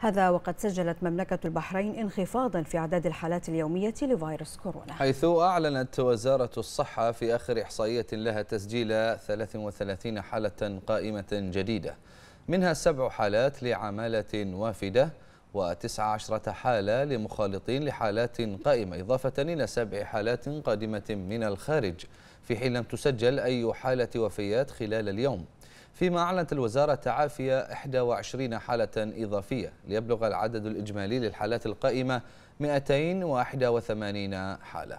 هذا وقد سجلت مملكة البحرين انخفاضا في أعداد الحالات اليومية لفيروس كورونا حيث أعلنت وزارة الصحة في آخر إحصائية لها تسجيل 33 حالة قائمة جديدة منها سبع حالات لعمالة وافدة وتسع عشرة حالة لمخالطين لحالات قائمة إضافة إلى سبع حالات قادمة من الخارج في حين لم تسجل أي حالة وفيات خلال اليوم فيما أعلنت الوزارة تعافي 21 حالة إضافية ليبلغ العدد الإجمالي للحالات القائمة 281 حالة